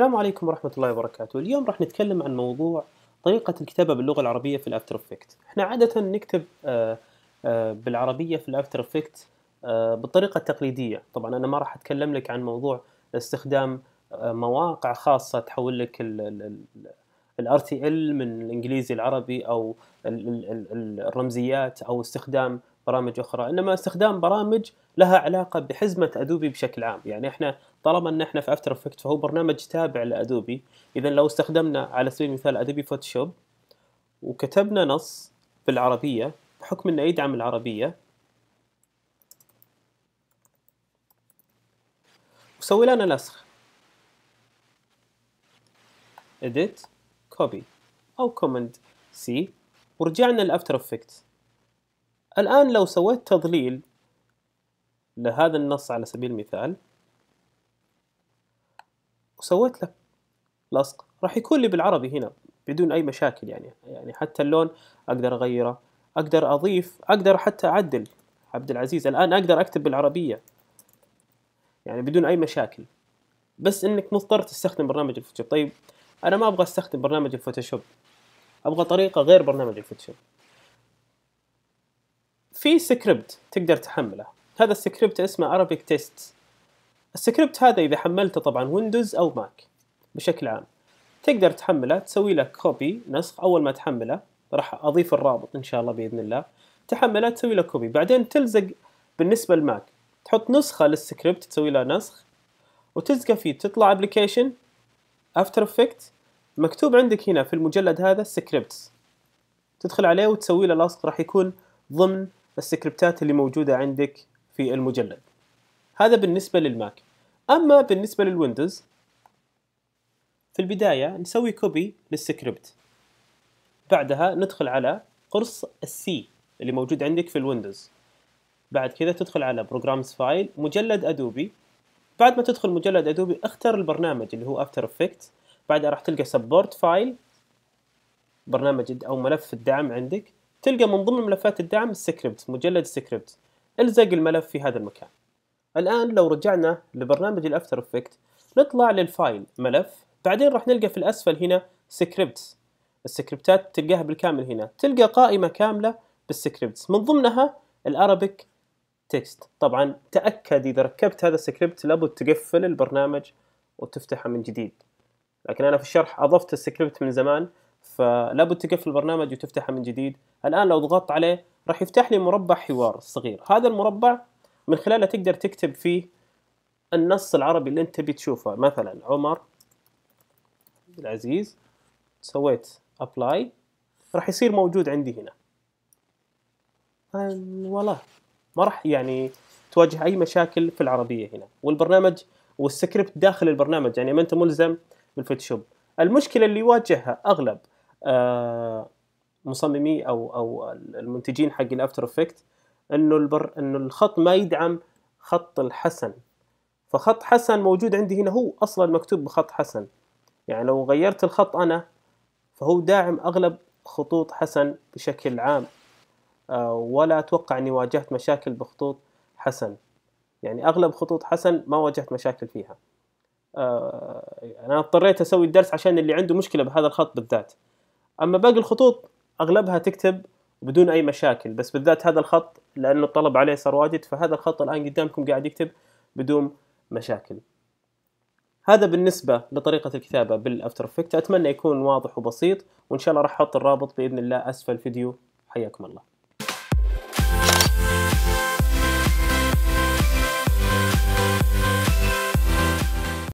السلام عليكم ورحمة الله وبركاته، اليوم راح نتكلم عن موضوع طريقة الكتابة باللغة العربية في الأفتر إفكت، احنا عادة نكتب بالعربية في الأفتر إفكت بالطريقة التقليدية، طبعا أنا ما راح أتكلم لك عن موضوع استخدام مواقع خاصة تحول لك ال RTL من الإنجليزي العربي أو الرمزيات أو استخدام برامج اخرى انما استخدام برامج لها علاقه بحزمه ادوبي بشكل عام يعني احنا طالما ان احنا في افتر افكت فهو برنامج تابع لادوبي اذا لو استخدمنا على سبيل المثال ادوبي فوتوشوب وكتبنا نص بالعربيه بحكم انه يدعم العربيه وسوي لنا نسخ edit copy او command c ورجعنا لافتر افكت الآن لو سويت تضليل لهذا النص على سبيل المثال وسويت له لصق راح يكون لي بالعربي هنا بدون أي مشاكل يعني يعني حتى اللون أقدر أغيره أقدر أضيف أقدر حتى أعدل عبد العزيز الآن أقدر أكتب بالعربية يعني بدون أي مشاكل بس إنك مضطر تستخدم برنامج الفوتوشوب طيب أنا ما أبغى أستخدم برنامج الفوتوشوب أبغى طريقة غير برنامج الفوتوشوب في سكريبت تقدر تحمله هذا السكريبت اسمه Arabic تيست السكريبت هذا إذا حملته طبعا ويندوز أو ماك بشكل عام تقدر تحمله تسوي له كوبي نسخ أول ما تحمله راح أضيف الرابط إن شاء الله بإذن الله تحمله تسوي له كوبي بعدين تلزق بالنسبة لماك تحط نسخة للسكريبت تسوي له نسخ وتلزق فيه تطلع ابلكيشن افتر افكت مكتوب عندك هنا في المجلد هذا سكريبتس تدخل عليه وتسوي له لاصق راح يكون ضمن السكريبتات اللي موجودة عندك في المجلد هذا بالنسبة للماك أما بالنسبة للويندوز في البداية نسوي كوبي للسكريبت بعدها ندخل على قرص السي اللي موجود عندك في الويندوز بعد كذا تدخل على بروجرامز فايل مجلد ادوبي بعد ما تدخل مجلد ادوبي اختر البرنامج اللي هو افتر افكت بعدها راح تلقى سبورت فايل برنامج او ملف الدعم عندك تلقى من ضمن ملفات الدعم السكريبت مجلد السكريبت الزق الملف في هذا المكان الآن لو رجعنا لبرنامج الافتر افكت نطلع للفايل ملف بعدين راح نلقى في الأسفل هنا سكريبتس السكريبتات تلقاها بالكامل هنا تلقى قائمة كاملة بالسكريبتس من ضمنها الأرابيك تكست طبعا تأكد إذا ركبت هذا السكريبت لابد تقفل البرنامج وتفتحه من جديد لكن أنا في الشرح أضفت السكريبت من زمان فلا بد تقفل البرنامج وتفتحه من جديد الآن لو ضغطت عليه راح يفتح لي مربع حوار صغير هذا المربع من خلاله تقدر تكتب فيه النص العربي اللي انت تبي تشوفه مثلا عمر العزيز سويت ابلاي راح يصير موجود عندي هنا والله ما راح يعني تواجه اي مشاكل في العربيه هنا والبرنامج والسكريبت داخل البرنامج يعني ما انت ملزم بالفوتوشوب المشكله اللي يواجهها اغلب آه، مصممي او او المنتجين حق الافتر افكت انه البر انه الخط ما يدعم خط الحسن فخط حسن موجود عندي هنا هو اصلا مكتوب بخط حسن يعني لو غيرت الخط انا فهو داعم اغلب خطوط حسن بشكل عام آه، ولا اتوقع اني واجهت مشاكل بخطوط حسن يعني اغلب خطوط حسن ما واجهت مشاكل فيها آه، انا اضطريت اسوي الدرس عشان اللي عنده مشكله بهذا الخط بالذات اما باقي الخطوط اغلبها تكتب بدون اي مشاكل بس بالذات هذا الخط لانه الطلب عليه صار واجد فهذا الخط الان قدامكم قاعد يكتب بدون مشاكل هذا بالنسبة لطريقة الكتابة بالأفتر افكت أتمنى يكون واضح وبسيط وإن شاء الله راح أحط الرابط بإذن الله أسفل الفيديو حياكم الله